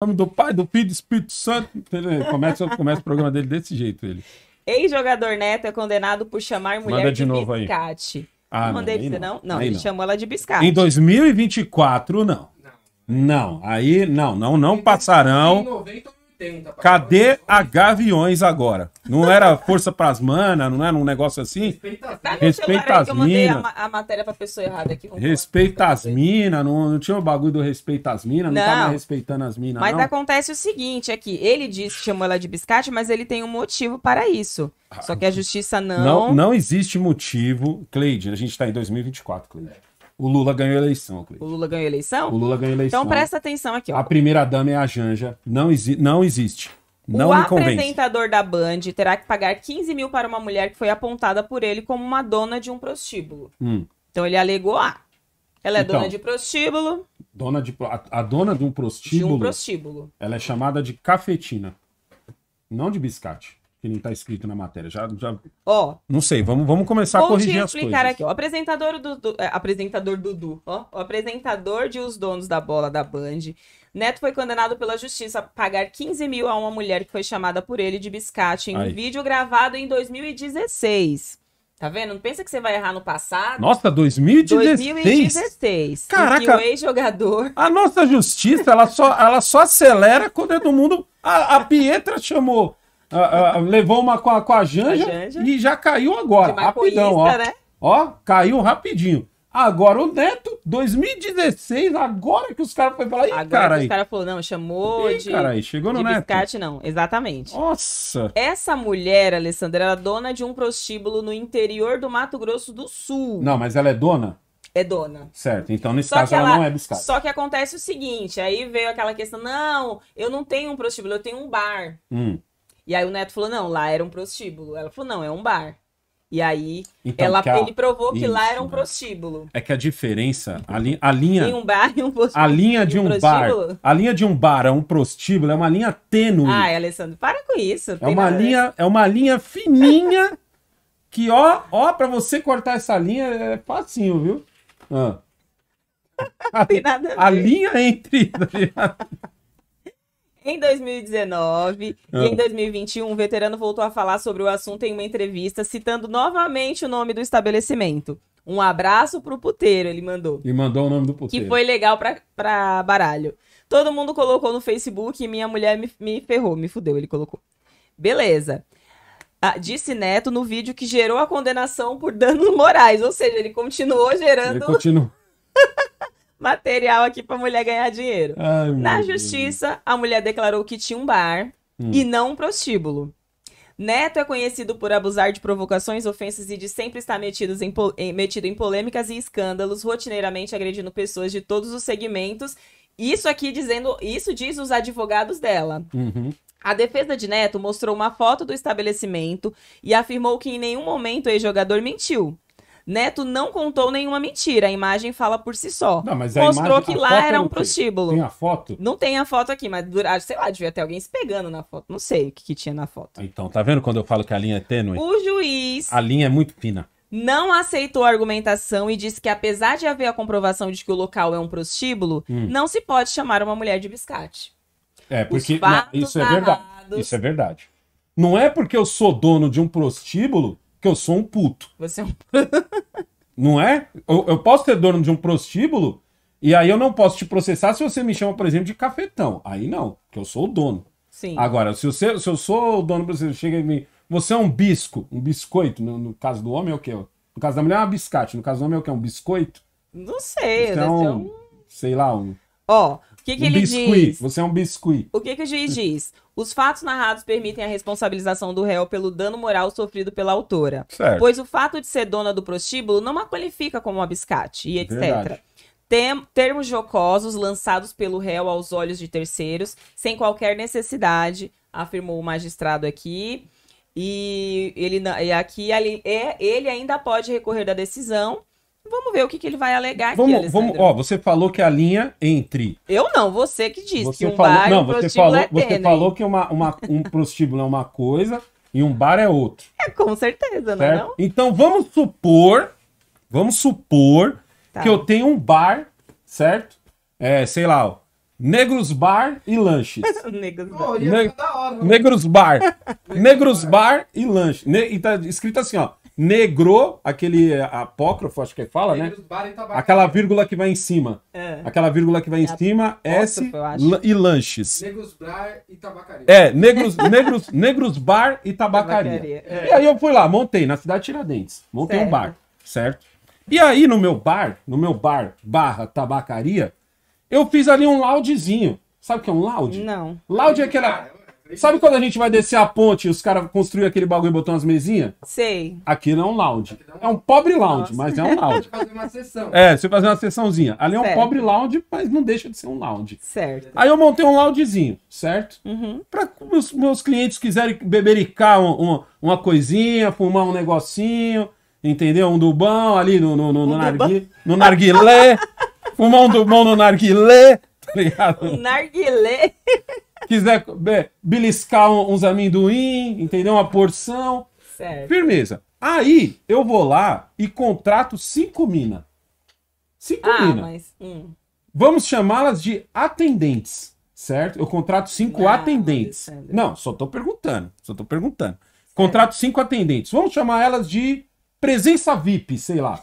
nome do Pai, do Filho do Espírito Santo. começa, começa o programa dele desse jeito, ele. Ex-jogador Neto é condenado por chamar mulher Manda de, de novo biscate. Aí. Ah, não mandei não, não? Não, não ele não. chamou ela de biscate. Em 2024, não. Não, aí não, não, não passarão. Em 90 80. Cadê a Gaviões agora? Não era força pras manas, não era um negócio assim? Respeita as minas. A, a matéria pra pessoa errada aqui. Respeita as minas, não, não tinha o bagulho do respeito às minas, não, tá não tava respeitando as minas. Mas não. acontece o seguinte: é que ele disse que chamou ela de biscate, mas ele tem um motivo para isso. Só ah, que a justiça não. Não, não existe motivo, Cleide, a gente tá em 2024, Cleide. O Lula ganhou a eleição, Cleide. O Lula ganhou a eleição? O Lula ganhou a eleição. Então presta atenção aqui, ó. A primeira dama é a Janja. Não, exi não existe. Não o apresentador da Band terá que pagar 15 mil para uma mulher que foi apontada por ele como uma dona de um prostíbulo. Hum. Então ele alegou, ah, ela é então, dona de prostíbulo. Dona de, a, a, dona de um prostíbulo. De um prostíbulo. Ela é chamada de cafetina, não de biscate que não está escrito na matéria. Já, já... não sei, vamos, vamos começar a corrigir as coisas. Vou te explicar aqui. O apresentador Dudu, é, apresentador Dudu, ó, o apresentador de Os Donos da Bola da Band, Neto foi condenado pela justiça a pagar 15 mil a uma mulher que foi chamada por ele de biscate em Aí. um vídeo gravado em 2016. Tá vendo? Não pensa que você vai errar no passado. Nossa, 2016. 2016. Caraca. o ex-jogador. A nossa justiça, ela só, ela só acelera quando é do mundo. A, a Pietra chamou ah, ah, ah, levou uma com a, com a Janja, a, Janja e já caiu agora, rapidão. Ó. Né? ó, caiu rapidinho. Agora o Neto, 2016, agora que os caras foram falar, agora carai. que os caras falaram, não, chamou Ih, de. Carai, chegou no de Neto. Biscate, não, exatamente. Nossa! Essa mulher, Alessandra, era é dona de um prostíbulo no interior do Mato Grosso do Sul. Não, mas ela é dona? É dona. Certo, então nesse só caso ela, ela, não é biscate. Só que acontece o seguinte: aí veio aquela questão, não, eu não tenho um prostíbulo, eu tenho um bar. Hum. E aí o Neto falou, não, lá era um prostíbulo. Ela falou, não, é um bar. E aí então, ela, a... ele provou que lá era um prostíbulo. É que a diferença, a, li, a linha. Tem um bar e um prostíbulo. A linha de um, um bar. A linha de um bar a um prostíbulo é uma linha tênue. Ai, Alessandro, para com isso. É uma, linha, é uma linha fininha que, ó, ó, pra você cortar essa linha é facinho, viu? Ah. A, ver. a linha entre. Tá em 2019 e ah. em 2021, o veterano voltou a falar sobre o assunto em uma entrevista, citando novamente o nome do estabelecimento. Um abraço pro puteiro, ele mandou. E mandou o nome do puteiro. Que foi legal pra, pra baralho. Todo mundo colocou no Facebook e minha mulher me, me ferrou, me fudeu, ele colocou. Beleza. Ah, disse Neto no vídeo que gerou a condenação por danos morais, ou seja, ele continuou gerando. Ele material aqui pra mulher ganhar dinheiro. Ai, Na justiça, Deus. a mulher declarou que tinha um bar hum. e não um prostíbulo. Neto é conhecido por abusar de provocações, ofensas e de sempre estar em, metido em polêmicas e escândalos, rotineiramente agredindo pessoas de todos os segmentos. Isso aqui dizendo, isso diz os advogados dela. Uhum. A defesa de Neto mostrou uma foto do estabelecimento e afirmou que em nenhum momento o ex-jogador mentiu. Neto não contou nenhuma mentira, a imagem fala por si só. Não, mas Mostrou imagem, que lá era um prostíbulo. Tem a foto? Não tem a foto aqui, mas sei lá, devia ter alguém se pegando na foto. Não sei o que, que tinha na foto. Ah, então, tá vendo quando eu falo que a linha é tênue? O juiz. A linha é muito fina não aceitou a argumentação e disse que, apesar de haver a comprovação de que o local é um prostíbulo, hum. não se pode chamar uma mulher de biscate. É, porque não, isso narrados... é verdade. Isso é verdade. Não é porque eu sou dono de um prostíbulo que eu sou um puto. Você é um Não é? Eu, eu posso ter dono de um prostíbulo e aí eu não posso te processar se você me chama, por exemplo, de cafetão. Aí não, porque eu sou o dono. Sim. Agora, se, você, se eu sou o dono você chega em mim, você é um bisco, um biscoito, no, no caso do homem é o quê? No caso da mulher é um biscate, no caso do homem é o quê? Um biscoito? Não sei, então, é um... Sei lá, um... Ó, que, que um ele biscuit. diz? Você é um biscuit. O que, que o juiz diz? Os fatos narrados permitem a responsabilização do réu pelo dano moral sofrido pela autora. Certo. Pois o fato de ser dona do prostíbulo não a qualifica como um abiscate e etc. Verdade. termos jocosos lançados pelo réu aos olhos de terceiros, sem qualquer necessidade, afirmou o magistrado aqui. E ele e aqui ele, é, ele ainda pode recorrer da decisão Vamos ver o que, que ele vai alegar vamos, aqui, vamos, ó, Você falou que a linha entre... Eu não, você que disse você que um falou, bar não, você falou, é Você falou que uma, uma, um prostíbulo é uma coisa e um bar é outro. É, com certeza, não é não? Então vamos supor, vamos supor tá. que eu tenho um bar, certo? É, sei lá, ó, Negros Bar e Lanches. Negros Bar. Oh, ne tá hora, Negros Bar. Negros Bar e Lanches. Ne e tá escrito assim, ó negrou aquele apócrifo, acho que fala, né? Negros, né? Aquela vírgula que vai em cima. É. Aquela vírgula que vai em é cima, é S e lanches. Negros Bar e Tabacaria. É, Negros, negros, negros Bar e Tabacaria. tabacaria. É. E aí eu fui lá, montei, na cidade Tiradentes. Montei certo. um bar, certo? E aí no meu bar, no meu bar barra tabacaria, eu fiz ali um laudezinho. Sabe o que é um laude? Não. Laude é aquela... Sabe quando a gente vai descer a ponte e os caras construíram aquele bagulho e botou umas mesinhas? Sei. Aqui não é um lounge. É um pobre lounge, Nossa. mas é um lounge. fazer uma sessão. É, você fazer uma sessãozinha. Ali é um pobre lounge, mas não deixa de ser um lounge. Certo. Aí eu montei um loungezinho, certo? Uhum. Para os meus clientes quiserem bebericar um, uma, uma coisinha, fumar um negocinho, entendeu? Um dubão ali no, no, no, no, no narguilé. fumar um dubão no narguilé, tá ligado? narguilé quiser né, beliscar uns amendoim, entendeu? Uma porção. Certo. Firmeza. Aí eu vou lá e contrato cinco minas. Cinco ah, minas. Mas... Hum. Vamos chamá-las de atendentes, certo? Eu contrato cinco atendentes. Não, só tô perguntando. Só tô perguntando. Contrato cinco atendentes. Vamos chamar elas de presença VIP, sei lá.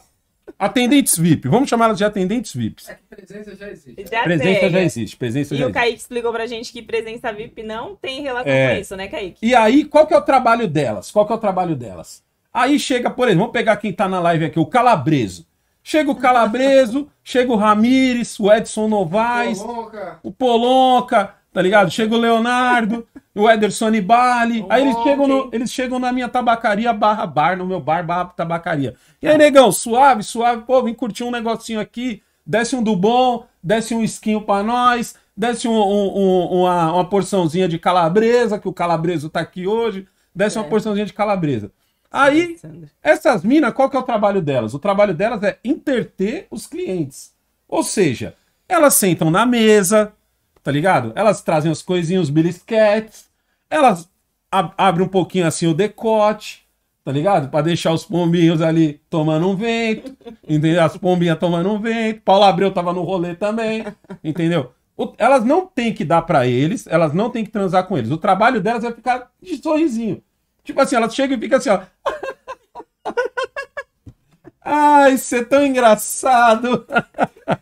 Atendentes VIP, vamos chamar elas de atendentes VIPs. É presença já existe. Já presença tem. já né? existe. Presença e já o Kaique explicou pra gente que presença VIP não tem relação é. com isso, né, Kaique? E aí, qual que é o trabalho delas? Qual que é o trabalho delas? Aí chega, por exemplo, vamos pegar quem tá na live aqui, o Calabreso. Chega o Calabreso, chega o Ramires, o Edson Novaes, o Polonca. o Polonca, tá ligado? Chega o Leonardo, o Ederson e Bali. Oh, aí eles chegam, okay. no, eles chegam na minha tabacaria barra bar, no meu bar barra tabacaria. E aí, negão, suave, suave, pô, vem curtir um negocinho aqui, desce um do bom, desce um esquinho pra nós, desce um, um, um, uma, uma porçãozinha de calabresa, que o calabreso tá aqui hoje, desce é. uma porçãozinha de calabresa. Aí, essas minas, qual que é o trabalho delas? O trabalho delas é interter os clientes. Ou seja, elas sentam na mesa, tá ligado? Elas trazem as coisinhas, os bilisquetes, elas ab abrem um pouquinho assim o decote, tá ligado? Pra deixar os pombinhos ali tomando um vento, entendeu? As pombinhas tomando um vento. Paulo Abreu tava no rolê também, entendeu? O, elas não têm que dar para eles, elas não têm que transar com eles. O trabalho delas é ficar de sorrisinho. Tipo assim, elas chegam e ficam assim, ó. Ai, você é tão engraçado.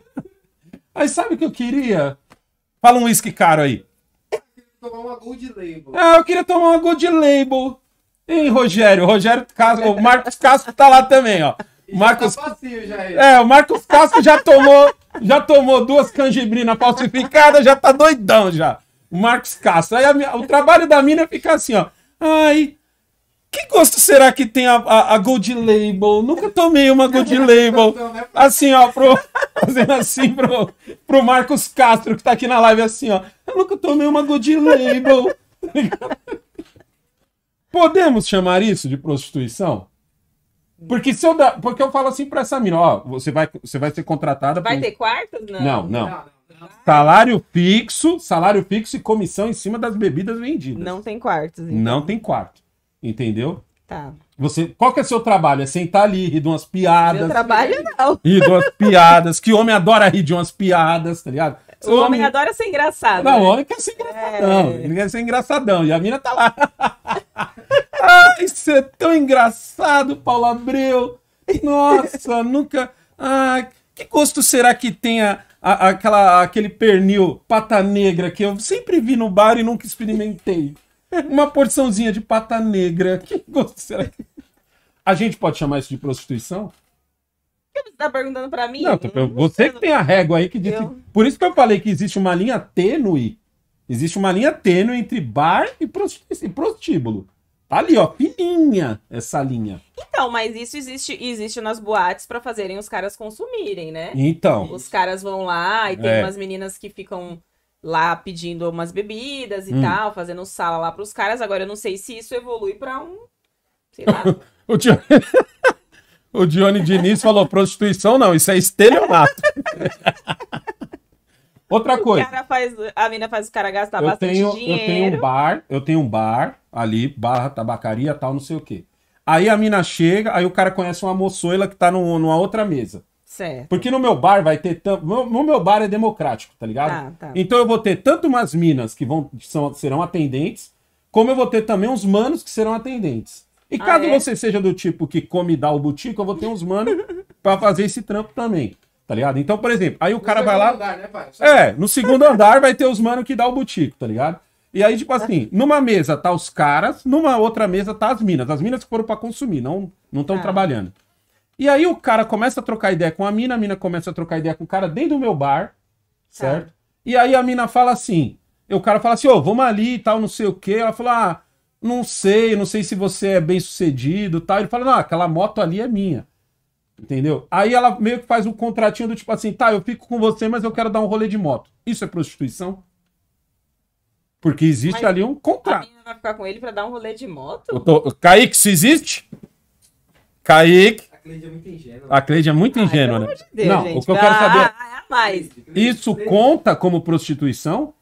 Aí sabe o que eu queria? Fala um uísque caro aí. Eu tomar uma Gold Label. Ah, eu queria tomar uma Gold Label. Hein, Rogério? O Rogério o Marcos Castro tá lá também, ó. O tá Marcos... já é. o Marcos Castro já tomou, já tomou duas canjibrinas falsificadas, já tá doidão já. O Marcos Castro. Aí a, o trabalho da mina fica assim, ó. Ai, que gosto será que tem a, a, a Gold Label? Nunca tomei uma Gold Label. Assim, ó, pro, fazendo assim pro, pro Marcos Castro, que tá aqui na live, assim, ó. Eu nunca tomei uma Gold Label. Podemos chamar isso de prostituição? Porque se eu da... porque eu falo assim para essa mina, ó, você vai você vai ser contratada Vai por... ter quarto? Não. Não, não. não, não. Salário fixo, salário fixo e comissão em cima das bebidas vendidas. Não tem quartos. Então. Não tem quarto. Entendeu? Tá. Você, qual que é seu trabalho? É sentar ali, rir de umas piadas. Meu trabalho é não. Rir de umas piadas. que homem adora rir de umas piadas, tá ligado? O homem, homem, adora ser engraçado. Não, né? o homem quer ser engraçadão. É... Ele quer ser engraçadão. E a mina tá lá. Ai, você é tão engraçado, Paulo Abreu. Nossa, nunca. Ah, que gosto será que tem a, a, aquela, aquele pernil pata negra que eu sempre vi no bar e nunca experimentei? Uma porçãozinha de pata negra. Que gosto será que. A gente pode chamar isso de prostituição? você tá perguntando pra mim? Não, você que tem a régua aí que diz. Eu... Por isso que eu falei que existe uma linha tênue. Existe uma linha tênue entre bar e prostíbulo. Tá ali, ó, fininha essa linha. Então, mas isso existe existe nas boates para fazerem os caras consumirem, né? Então. Os caras vão lá e tem é. umas meninas que ficam lá pedindo umas bebidas e hum. tal, fazendo sala lá pros caras. Agora eu não sei se isso evolui pra um. Sei lá. o, Johnny o Diniz falou: prostituição não, isso é estelionato. Outra coisa. Faz, a mina faz o cara gastar eu bastante tenho, dinheiro. Eu tenho um bar, eu tenho um bar ali, barra tabacaria, tal, não sei o quê. Aí a mina chega, aí o cara conhece uma moçoila que tá no, numa outra mesa. Certo. Porque no meu bar vai ter. tanto. No meu bar é democrático, tá ligado? Tá, tá. Então eu vou ter tanto umas minas que vão que são, serão atendentes, como eu vou ter também uns manos que serão atendentes. E ah, caso é? você seja do tipo que come e dá o butico, eu vou ter uns manos para fazer esse trampo também. Tá ligado? Então, por exemplo, aí o no cara vai lá. Andar, né, É, no segundo andar vai ter os manos que dá o butico, tá ligado? E aí, tipo assim, numa mesa tá os caras, numa outra mesa tá as minas. As minas que foram para consumir, não não estão ah. trabalhando. E aí o cara começa a trocar ideia com a mina, a mina começa a trocar ideia com o cara dentro do meu bar, tá. certo? Tá. E aí a mina fala assim, o cara fala assim, ô, oh, vamos ali e tal, não sei o quê. Ela fala, ah, não sei, não sei se você é bem sucedido tal. Ele fala, não, aquela moto ali é minha. Entendeu? Aí ela meio que faz um contratinho do tipo assim, tá, eu fico com você, mas eu quero dar um rolê de moto. Isso é prostituição? Porque existe mas ali um contrato. A menina vai ficar com ele pra dar um rolê de moto? Eu tô... Kaique, se existe? Kaique. Cleide é muito ingênua. A Cleide é muito ah, ingênua, né? De Deus, não, gente. o que eu quero saber. Ah, é mais. Isso conta como prostituição?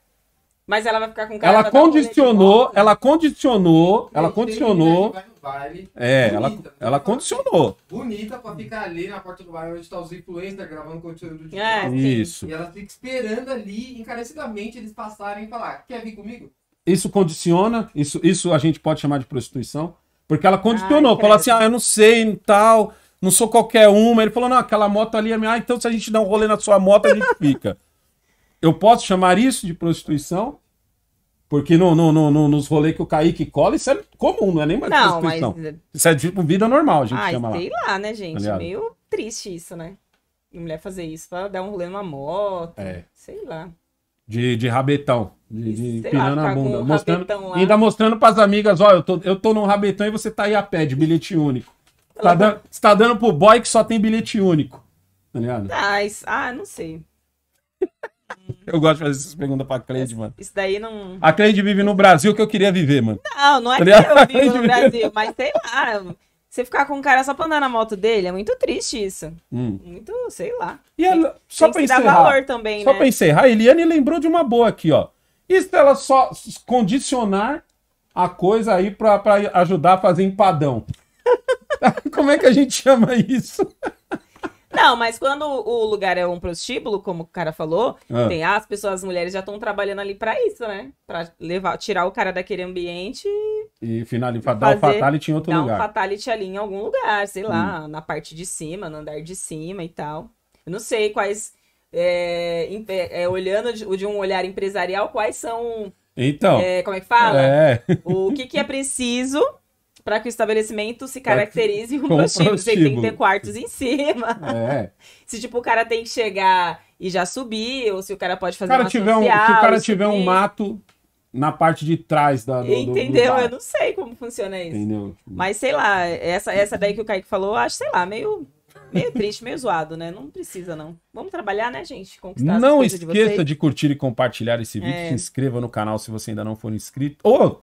Mas ela vai ficar com cara. Ela condicionou, ela condicionou, né, é, ela condicionou. Vale. é, bonita, ela, né? ela condicionou. Bonita pra ficar ali na porta do baile onde tá os influencers gravando conteúdo de é, Isso. E ela fica esperando ali, encarecidamente, eles passarem e falar: quer vir comigo? Isso condiciona, isso, isso a gente pode chamar de prostituição. Porque ela condicionou, ah, falou assim: ah, eu não sei e tal não sou qualquer uma. Ele falou, não, aquela moto ali é minha. Ah, então se a gente der um rolê na sua moto, a gente fica. Eu posso chamar isso de prostituição? Porque no, no, no, no nos rolês que o Kaique cola, isso é comum, não é nem mais não, prostituição. Mas... É- isso é tipo vida normal, a gente ah, chama sei lá. né, gente? Tá Meio triste isso, né? E mulher fazer isso pra dar um rolê numa moto, é. sei lá. De, de rabetão, de, de sei pirando lá, bunda. Mostrando, ainda mostrando pras amigas, ó, eu tô, eu tô num rabetão e você tá aí a pé, de bilhete único tá dando, você tá dando pro boy que só tem bilhete único. Tá ligado? Ah, ah não sei. Eu gosto de fazer essas perguntas pra Cleide, mano. Isso daí não. A Cleide vive no Brasil que eu queria viver, mano. Não, não é tá que eu vivo no Brasil, mas sei lá. Você ficar com um cara só pra andar na moto dele é muito triste isso. Hum. Muito, sei lá. E ela, tem, só tem pra encerrar, valor também, só né? pra encerrar, a Eliane lembrou de uma boa aqui, ó. Isso ela só condicionar a coisa aí pra, pra ajudar a fazer empadão. Como é que a gente chama isso? Não, mas quando o lugar é um prostíbulo, como o cara falou, ah. tem ah, as pessoas, as mulheres já estão trabalhando ali para isso, né? Para levar, tirar o cara daquele ambiente e finalizar, dar um fatality em outro dar lugar. Dar um fatality ali em algum lugar, sei lá, hum. na parte de cima, no andar de cima e tal. Eu não sei quais é, é, olhando de, de um olhar empresarial, quais são então. É, como é que fala? É. O que, que é preciso para que o estabelecimento se caracterize um prostíbulo. Você tem que ter quartos em cima. É. se, tipo, o cara tem que chegar e já subir, ou se o cara pode fazer cara tiver social, um, Se o cara tiver subir. um mato na parte de trás da. Do, Entendeu? Do eu não sei como funciona isso. Entendeu? Mas sei lá, essa, essa daí que o Kaique falou, acho, sei lá, meio. Meio triste, meio zoado, né? Não precisa, não. Vamos trabalhar, né, gente? Conquistar Não esqueça de, de, curtir e compartilhar esse vídeo. É. Se inscreva no canal se você ainda não for inscrito. Ou